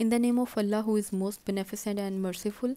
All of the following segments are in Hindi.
in the name of Allah who is most beneficent and merciful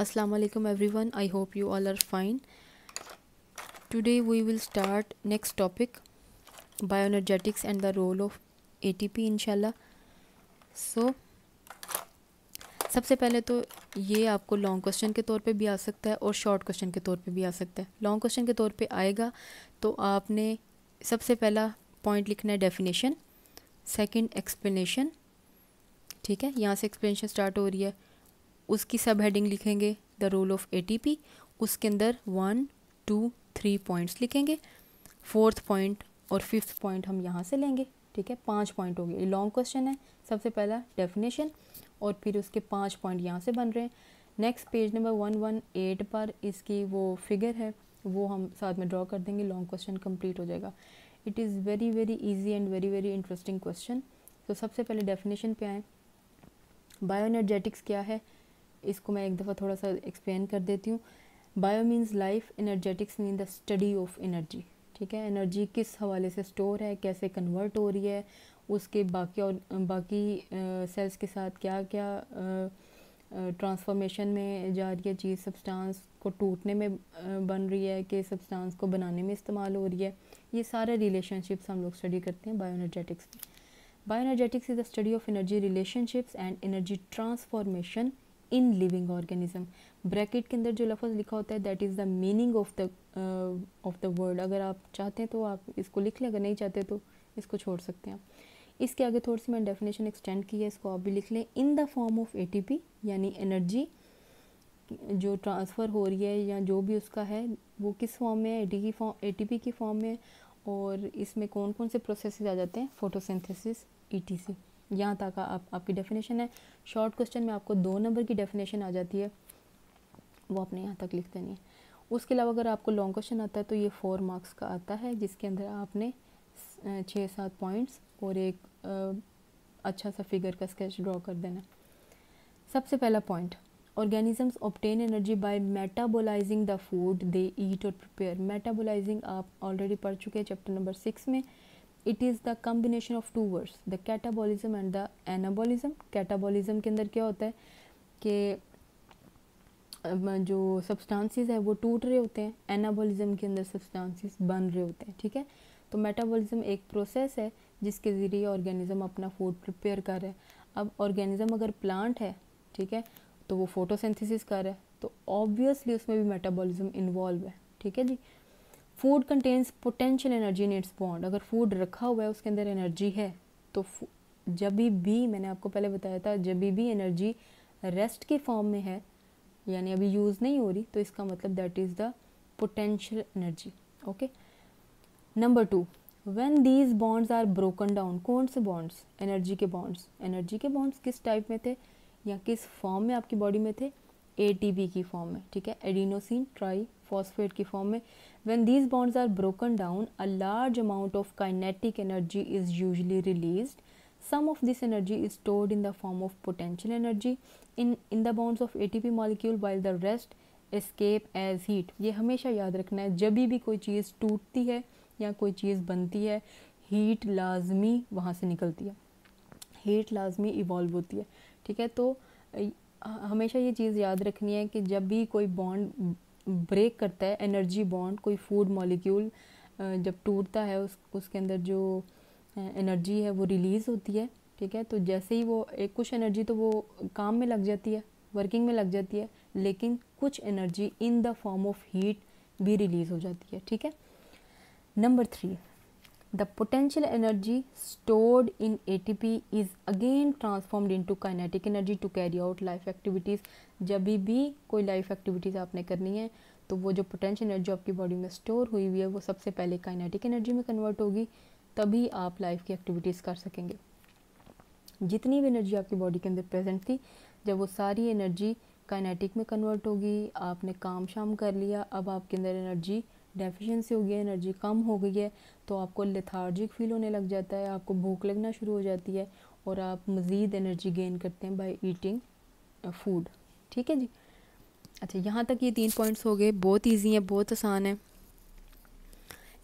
असलम everyone I hope you all are fine today we will start next topic bioenergetics and the role of A T P इनशाला सो सबसे पहले तो ये आपको लॉन्ग क्वेश्चन के तौर पे भी आ सकता है और शॉर्ट क्वेश्चन के तौर पे भी आ सकता है लॉन्ग क्वेश्चन के तौर पे आएगा तो आपने सबसे पहला पॉइंट लिखना है डेफिनेशन सेकंड एक्सप्लेनेशन ठीक है यहाँ से एक्सपेंशन स्टार्ट हो रही है उसकी सब हेडिंग लिखेंगे द रोल ऑफ ए उसके अंदर वन टू थ्री पॉइंट्स लिखेंगे फोर्थ पॉइंट और फिफ्थ पॉइंट हम यहाँ से लेंगे ठीक है पाँच पॉइंट हो गए लॉन्ग क्वेश्चन है सबसे पहला डेफिनेशन और फिर उसके पाँच पॉइंट यहाँ से बन रहे हैं next page number one one eight पर इसकी वो फिगर है वो हम साथ में ड्रॉ कर देंगे लॉन्ग क्वेश्चन कंप्लीट हो जाएगा it is very very easy and very very interesting question तो सबसे पहले डेफिनेशन पे आएँ बायोएनर्जेटिक्स क्या है इसको मैं एक दफ़ा थोड़ा सा एक्सप्लेन कर देती हूँ bio means life energetics mean the study of energy ठीक है एनर्जी किस हवाले से स्टोर है कैसे कन्वर्ट हो रही है उसके बाकी और बाकी सेल्स के साथ क्या क्या ट्रांसफॉर्मेशन में जा रही है चीज़ सब्सटेंस को टूटने में बन रही है कि सब्सटेंस को बनाने में इस्तेमाल हो रही है ये सारे रिलेशनशिप्स हम लोग स्टडी करते हैं बायोएनर्जेटिक्स में bioenergetics is the study of energy relationships and energy transformation in living organism bracket के अंदर जो लफ्ज़ लिखा होता है that is the meaning of the of the word अगर आप चाहते हैं तो आप इसको लिख लें अगर नहीं चाहते तो इसको छोड़ सकते हैं आप इसके आगे थोड़ी सी मैंने डेफिनेशन एक्सटेंड की है इसको आप भी लिख लें in the form of A T P यानी एनर्जी जो ट्रांसफ़र हो रही है या जो भी उसका है वो किस फॉर्म में है टी की फॉर्म पी की फॉर्म में और इसमें कौन कौन से प्रोसेस आ जाते हैं फोटोसिंथेसिस ईटीसी e यहाँ तक आप आपकी डेफिनेशन है शॉर्ट क्वेश्चन में आपको दो नंबर की डेफिनेशन आ जाती है वो आपने यहाँ तक लिख देनी है उसके अलावा अगर आपको लॉन्ग क्वेश्चन आता है तो ये फोर मार्क्स का आता है जिसके अंदर आपने छः सात पॉइंट्स और एक आ, अच्छा सा फिगर का स्केच ड्रॉ कर देना सबसे पहला point organisms obtain energy by metabolising the food they eat और प्रिपेयर मेटाबोलाइजिंग आप ऑलरेडी पढ़ चुके हैं चैप्टर नंबर सिक्स में it is the combination of two words the catabolism and the anabolism catabolism के अंदर क्या होता है कि जो सब्सटेंसेस है वो टूट रहे होते हैं एनाबॉलिज्म के अंदर सब्सटेंसेस बन रहे होते हैं ठीक है तो मेटाबॉलिज्म एक प्रोसेस है जिसके ज़रिए ऑर्गेनिज्म अपना फूड प्रिपेयर कर रहा है अब ऑर्गेनिज्म अगर प्लांट है ठीक है तो वो फोटोसिंथेसिस कर रहा है तो ऑब्वियसली उसमें भी मेटाबॉलिज्म इन्वॉल्व है ठीक है जी food contains potential energy in its bond अगर फूड रखा हुआ है उसके अंदर एनर्जी है तो जब भी मैंने आपको पहले बताया था जब भी एनर्जी रेस्ट के फॉर्म में है यानी अभी यूज़ नहीं हो रही तो इसका मतलब that is the potential energy okay number two when these bonds are broken down कौन से बॉन्ड्स एनर्जी के बॉन्ड्स एनर्जी के बॉन्ड्स किस टाइप में थे या किस फॉर्म में आपकी बॉडी में थे ए की फॉर्म में ठीक है एडिनोसिन ट्राई फॉस्फेट की फॉर्म में when these bonds are broken down a large amount of kinetic energy is usually release some of this energy is stored in the form of potential energy in in the bonds of A T P molecule while the rest escape as heat ये हमेशा याद रखना है जब भी कोई चीज़ टूटती है या कोई चीज़ बनती है हीट लाजमी वहाँ से निकलती है हीट लाजमी इवॉल्व होती है ठीक है तो हमेशा ये चीज़ याद रखनी है कि जब भी कोई बॉन्ड ब्रेक करता है एनर्जी बॉन्ड कोई फूड मॉलिक्यूल जब टूटता है उस उसके अंदर जो एनर्जी है वो रिलीज़ होती है ठीक है तो जैसे ही वो एक कुछ एनर्जी तो वो काम में लग जाती है वर्किंग में लग जाती है लेकिन कुछ energy in the form of heat भी रिलीज़ हो जाती है ठीक है number three the potential energy stored in ATP is again transformed into kinetic energy to carry out life activities जब भी कोई लाइफ एक्टिविटीज़ आपने करनी है तो वो जो पोटेंशियल एनर्जी आपकी बॉडी में स्टोर हुई हुई है वो सबसे पहले काइनेटिक एनर्जी में कन्वर्ट होगी तभी आप लाइफ की एक्टिविटीज़ कर सकेंगे जितनी भी एनर्जी आपकी बॉडी के अंदर प्रेजेंट थी जब वो सारी एनर्जी काइनेटिक में कन्वर्ट होगी आपने काम शाम कर लिया अब आपके अंदर एनर्जी डेफिशिएंसी हो गई है एनर्जी कम हो गई है तो आपको लेथार्जिक फील होने लग जाता है आपको भूख लगना शुरू हो जाती है और आप मज़ीद एनर्जी गेन करते हैं बाई ईटिंग फूड ठीक है जी अच्छा यहाँ तक ये तीन पॉइंट्स हो गए बहुत ईजी है बहुत आसान है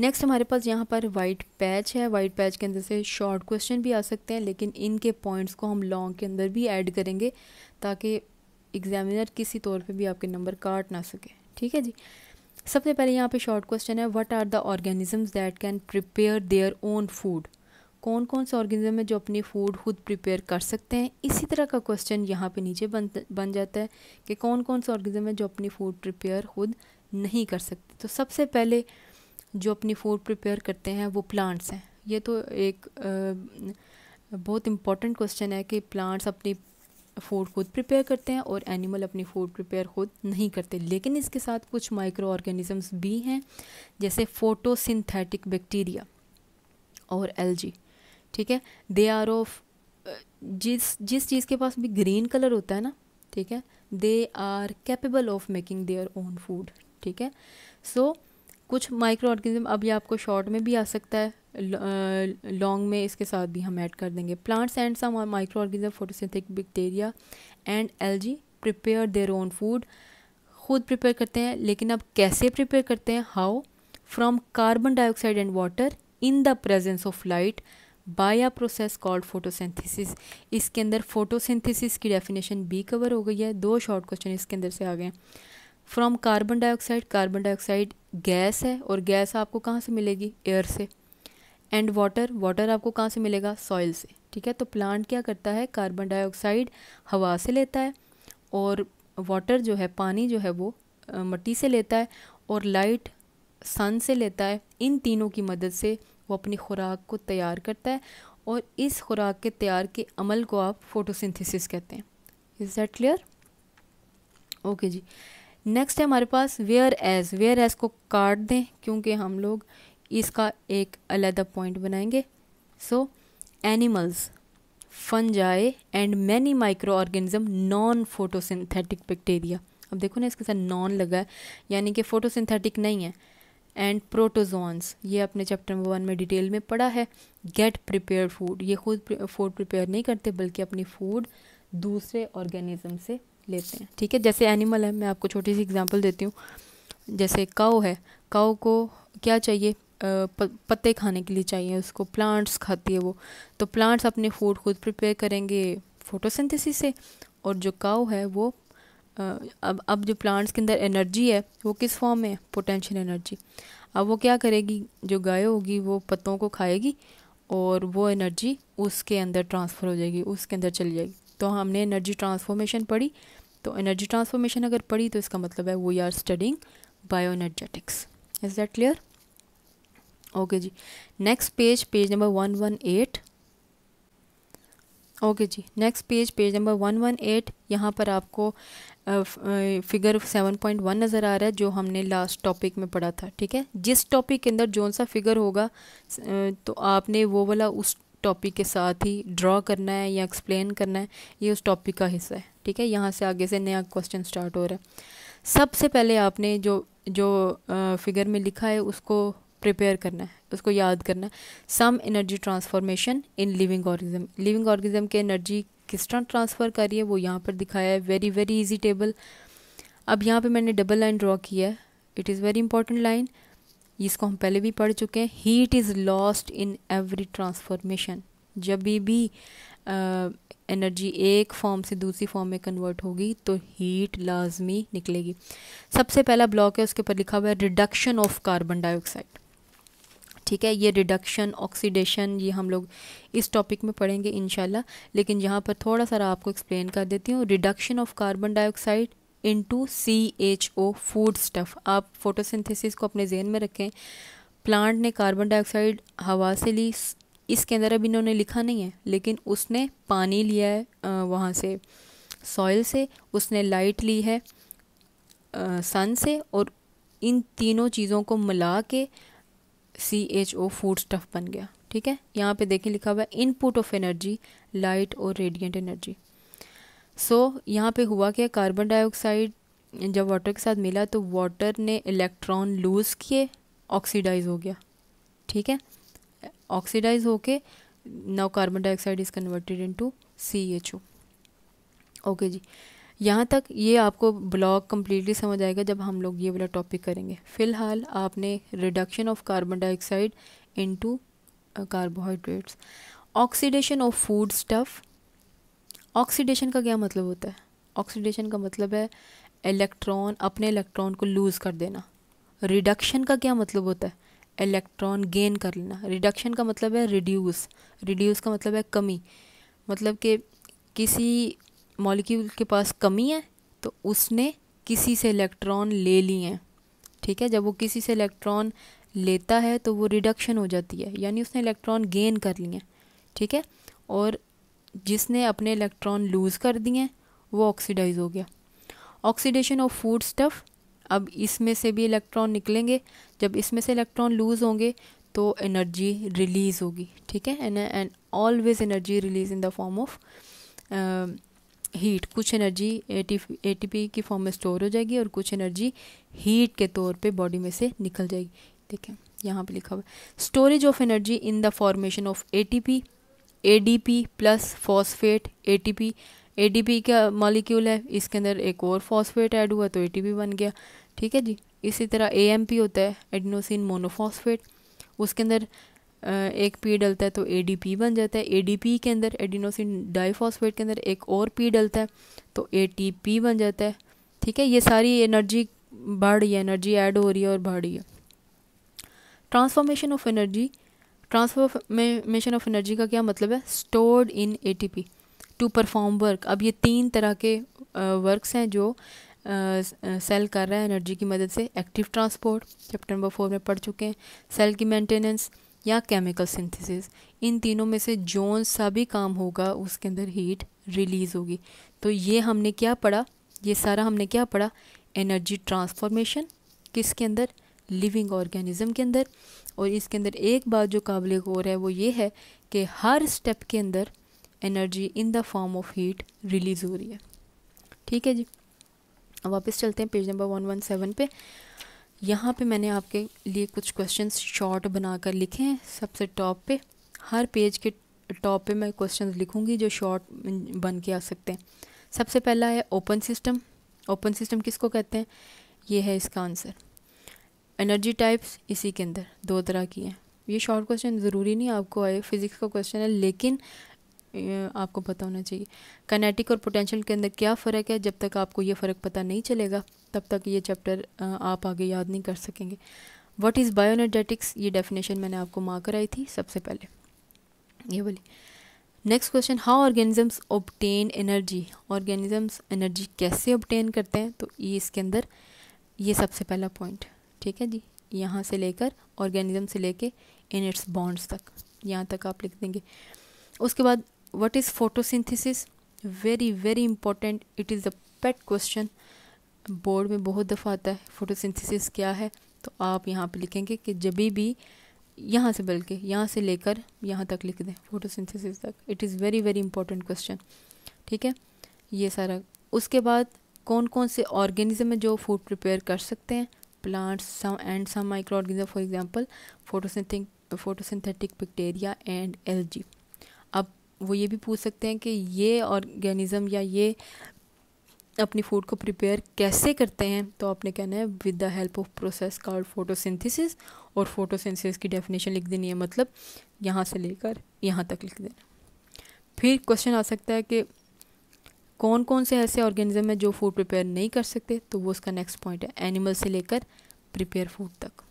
नेक्स्ट हमारे पास यहाँ पर वाइट पैच है वाइट पैच के अंदर से शॉर्ट क्वेश्चन भी आ सकते हैं लेकिन इनके पॉइंट्स को हम लॉन्ग के अंदर भी ऐड करेंगे ताकि एग्जामिनर किसी तौर पे भी आपके नंबर काट ना सके ठीक है जी सबसे पहले यहाँ पे शॉर्ट क्वेश्चन है what are the organisms that can prepare their own food कौन कौन से ऑर्गेनिज्म है जो अपनी फूड खुद प्रिपेयर कर सकते हैं इसी तरह का क्वेश्चन यहाँ पे नीचे बन बन जाता है कि कौन कौन से ऑर्गेनिज्म है जो अपनी फूड प्रिपेयर खुद नहीं कर सकते तो सबसे पहले जो अपनी फूड प्रिपेयर करते हैं वो प्लांट्स हैं ये तो एक आ, बहुत इम्पॉर्टेंट क्वेश्चन है कि प्लांट्स अपनी फूड खुद प्रिपेयर करते हैं और एनिमल अपनी फूड प्रिपेयर खुद नहीं करते लेकिन इसके साथ कुछ माइक्रो ऑर्गेनिजम्स भी हैं जैसे फोटोसिंथेटिक बैक्टीरिया और एलजी ठीक है दे आर ऑफ जिस जिस चीज़ के पास भी ग्रीन कलर होता है ना ठीक है they are capable of making their own food ठीक है सो so, कुछ माइक्रो ऑर्गेनिज्म अभी आपको शॉर्ट में भी आ सकता है लॉन्ग में इसके साथ भी हम ऐड कर देंगे plants and some microorganism photosynthetic bacteria and algae prepare their own food खुद प्रिपेयर करते हैं लेकिन अब कैसे प्रिपेयर करते हैं how from carbon dioxide and water in the presence of light a process called photosynthesis इसके अंदर फोटोसिंथेसिस की डेफिनेशन भी कवर हो गई है दो शॉर्ट क्वेश्चन इसके अंदर से आ गए हैं from carbon dioxide carbon dioxide gas है और गैस आपको कहाँ से मिलेगी एयर से एंड वाटर वाटर आपको कहाँ से मिलेगा सॉइल से ठीक है तो प्लांट क्या करता है कार्बन डाइऑक्साइड हवा से लेता है और वाटर जो है पानी जो है वो मट्टी से लेता है और लाइट सन से लेता है इन तीनों की मदद से वो अपनी खुराक को तैयार करता है और इस खुराक के तैयार के अमल को आप फोटोसिंथेसिस कहते हैं इज़ दैट क्लियर ओके जी नेक्स्ट है हमारे पास वेयर एज वेयर एज को काट दें क्योंकि हम लोग इसका एक अलग पॉइंट बनाएंगे सो एनिमल्स जाए and many microorganism non photosynthetic bacteria अब देखो ना इसके साथ नॉन लगा है यानी कि फोटोसिंथेटिक नहीं है एंड प्रोटोजोन्स ये अपने चैप्टर नंबर वन में डिटेल में पढ़ा है गेट प्रिपेयर फूड ये खुद फूड प्रिपेयर नहीं करते बल्कि अपनी फूड दूसरे ऑर्गेनिज्म से लेते हैं ठीक है जैसे एनिमल है मैं आपको छोटी सी एग्जांपल देती हूँ जैसे काओ है काओ को क्या चाहिए पत्ते खाने के लिए चाहिए उसको प्लांट्स खाती है वो तो प्लांट्स अपने फूड खुद प्रिपेयर करेंगे फोटोसिंथेसिस से और जो काओ है वो अब अब जो प्लांट्स के अंदर एनर्जी है वो किस फॉर्म में है पोटेंशियल एनर्जी अब वो क्या करेगी जो गाय होगी वो पत्तों को खाएगी और वो एनर्जी उसके अंदर ट्रांसफ़र हो जाएगी उसके अंदर चली जाएगी तो हमने एनर्जी ट्रांसफॉर्मेशन पढ़ी तो एनर्जी ट्रांसफॉर्मेशन अगर पढ़ी तो इसका मतलब है we are studying bioenergetics is that clear okay जी next page page number one one eight okay जी next page page number one one eight यहाँ पर आपको फिगर सेवन पॉइंट वन नज़र आ रहा है जो हमने लास्ट टॉपिक में पढ़ा था ठीक है जिस टॉपिक के अंदर जौन सा फिगर होगा तो आपने वो वाला उस टॉपिक के साथ ही ड्रॉ करना है या एक्सप्लेन करना है ये उस टॉपिक का हिस्सा है ठीक है यहाँ से आगे से नया क्वेश्चन स्टार्ट हो रहा है सबसे पहले आपने जो जो फिगर में लिखा है उसको प्रिपेयर करना है उसको याद करना है some energy transformation in living organism living organism के एनर्जी किस तरह ट्रांसफ़र कर रही है वो यहाँ पर दिखाया है वेरी वेरी इजी टेबल अब यहाँ पे मैंने डबल लाइन ड्रॉ किया है it is very important line इसको हम पहले भी पढ़ चुके हैं heat is lost in every transformation जब भी एनर्जी एक फॉर्म से दूसरी फॉर्म में कन्वर्ट होगी तो हीट लाजमी निकलेगी सबसे पहला ब्लॉक है उसके ऊपर लिखा हुआ है रिडक्शन ऑफ कार्बन डाइऑक्साइड ठीक है ये रिडक्शन ऑक्सीडेशन ये हम लोग इस टॉपिक में पढ़ेंगे इनशाला लेकिन यहाँ पर थोड़ा सा आपको एक्सप्लेन कर देती हूँ reduction of carbon dioxide into C H O food stuff आप फोटोसिंथेसिस को अपने जहन में रखें प्लांट ने कार्बन डाइऑक्साइड हवा से ली इसके अंदर अब इन्होंने लिखा नहीं है लेकिन उसने पानी लिया है वहाँ से सॉइल से उसने लाइट ली है सन से और इन तीनों चीज़ों को मिला के C H O food stuff बन गया ठीक है यहाँ पे देखें लिखा हुआ है इनपुट ऑफ एनर्जी लाइट और रेडिएंट एनर्जी सो so, यहाँ पे हुआ क्या कार्बन डाइऑक्साइड जब वाटर के साथ मिला तो वाटर ने इलेक्ट्रॉन लूज़ किए ऑक्सीडाइज हो गया ठीक है ऑक्सीडाइज होके now carbon dioxide is converted into C H O okay जी यहाँ तक ये आपको ब्लॉक कम्प्लीटली समझ आएगा जब हम लोग ये वाला टॉपिक करेंगे फ़िलहाल आपने reduction of carbon dioxide into carbohydrates oxidation of food stuff oxidation का क्या मतलब होता है ऑक्सीडेशन का मतलब है इलेक्ट्रॉन अपने इलेक्ट्रॉन को लूज़ कर देना रिडक्शन का क्या मतलब होता है इलेक्ट्रॉन गेन कर लेना रिडक्शन का मतलब है रिड्यूस रिड्यूस का मतलब है कमी मतलब कि किसी मॉलिक्यूल के पास कमी है तो उसने किसी से इलेक्ट्रॉन ले लिए हैं ठीक है जब वो किसी से इलेक्ट्रॉन लेता है तो वो रिडक्शन हो जाती है यानी उसने इलेक्ट्रॉन गेन कर लिए हैं ठीक है और जिसने अपने इलेक्ट्रॉन लूज़ कर दिए वो ऑक्सीडाइज हो गया ऑक्सीडेशन ऑफ फूड स्टफ़ अब इसमें से भी इलेक्ट्रॉन निकलेंगे जब इसमें से इलेक्ट्रॉन लूज़ होंगे तो एनर्जी रिलीज़ होगी ठीक है and and always energy release in the form of heat कुछ एनर्जी ए टी पी की फॉर्म में स्टोर हो जाएगी और कुछ एनर्जी हीट के तौर पे बॉडी में से निकल जाएगी देखें यहाँ पे लिखा हुआ है storage of energy in the formation of A T P ADP plus phosphate ATP P का मॉलिक्यूल है इसके अंदर एक और फॉस्फेट ऐड हुआ तो एटीपी बन गया ठीक है जी इसी तरह एएमपी होता है एडिनोसिन मोनोफॉस्फेट उसके अंदर एक पी डलता है तो एडीपी बन जाता है एडीपी के अंदर एडिनोसिन डाइफॉस्फेट के अंदर एक और पी डलता है तो पी बन जाता है ठीक है ये सारी एनर्जी बढ़ रही है एनर्जी ऐड हो रही है और बढ़ रही है transformation of energy transformation of energy का क्या मतलब है stored in A to perform work अब ये तीन तरह के वर्क्स हैं जो सेल कर रहा है एनर्जी की मदद से active transport chapter number four में पढ़ चुके हैं सेल की मेंटेनेंस या केमिकल सिंथेसिस इन तीनों में से जोन सा भी काम होगा उसके अंदर हीट रिलीज़ होगी तो ये हमने क्या पढ़ा ये सारा हमने क्या पढ़ा एनर्जी ट्रांसफॉर्मेशन किसके अंदर लिविंग ऑर्गेनिज़म के अंदर और इसके अंदर एक बात जो काबिल गौर है वो ये है कि हर स्टेप के अंदर energy in the form of heat release हो रही है ठीक है जी वापस चलते हैं page number one one seven पे यहाँ पे मैंने आपके लिए कुछ क्वेश्चन शॉर्ट बनाकर लिखे हैं सबसे टॉप पे हर पेज के टॉप पे मैं क्वेश्चन लिखूँगी जो शॉर्ट बन के आ सकते हैं सबसे पहला है ओपन सिस्टम ओपन सिस्टम किसको कहते हैं ये है इसका आंसर एनर्जी टाइप्स इसी के अंदर दो तरह की हैं ये शॉर्ट क्वेश्चन ज़रूरी नहीं आपको आए फिज़िक्स का क्वेश्चन है लेकिन आपको पता होना चाहिए कनेटिक और पोटेंशियल के अंदर क्या फ़र्क है जब तक आपको ये फ़र्क पता नहीं चलेगा तब तक ये चैप्टर आप आगे याद नहीं कर सकेंगे व्हाट इज़ बायोएनर्जेटिक्स ये डेफिनेशन मैंने आपको माँ कराई थी सबसे पहले ये बोली next question how organisms obtain energy organisms energy कैसे ऑबटेन करते हैं तो ये इसके अंदर ये सबसे पहला पॉइंट ठीक है जी यहाँ से लेकर ऑर्गेनिज्म से लेके इन इट्स बॉन्ड्स तक यहाँ तक आप लिख देंगे उसके बाद what is photosynthesis very very important it is the pet question board में बहुत दफ़ा आता है फोटोसिंथेसिस क्या है तो आप यहाँ पे लिखेंगे कि जब भी यहाँ से बल्कि यहाँ से लेकर यहाँ तक लिख दें फोटोसिंथेसिस तक it is very very important question ठीक है ये सारा उसके बाद कौन कौन से ऑर्गेनिज्म है जो फूड प्रिपेयर कर सकते हैं plants some and some microorganisms for example photosynthetic photosynthetic bacteria and algae अब वो ये भी पूछ सकते हैं कि ये ऑर्गेनिज़म या ये अपनी फूड को प्रिपेयर कैसे करते हैं तो आपने कहना है with the help of process called photosynthesis और फोटोसिंथेसिस की डेफिनेशन लिख देनी है मतलब यहाँ से लेकर यहाँ तक लिख देना फिर क्वेश्चन आ सकता है कि कौन कौन से ऐसे ऑर्गेनिज्म है जो फूड प्रिपेयर नहीं कर सकते तो वो उसका नेक्स्ट पॉइंट है एनिमल से लेकर प्रिपेयर फूड तक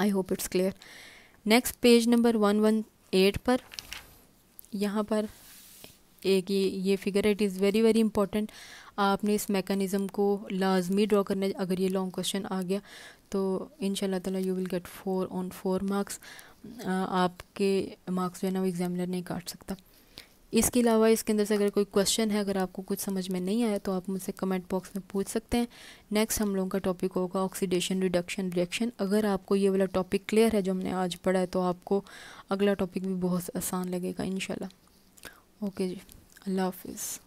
I hope it's clear next page number one one eight पर यहाँ पर एक ये ये figure it is very very important आपने इस मेकनिज़म को लाजमी ड्रॉ करना अगर ये लॉन्ग क्वेश्चन आ गया तो in total you will get four on four marks आपके मार्क्स जो है ना वो एग्जामिनर नहीं काट सकता इसके अलावा इसके अंदर से अगर कोई क्वेश्चन है अगर आपको कुछ समझ में नहीं आया तो आप मुझसे कमेंट बॉक्स में पूछ सकते हैं नेक्स्ट हम लोगों का टॉपिक होगा ऑक्सीडेशन रिडक्शन रिएक्शन अगर आपको ये वाला टॉपिक क्लियर है जो हमने आज पढ़ा है तो आपको अगला टॉपिक भी बहुत आसान लगेगा इन ओके जी अल्लाह हाफिज़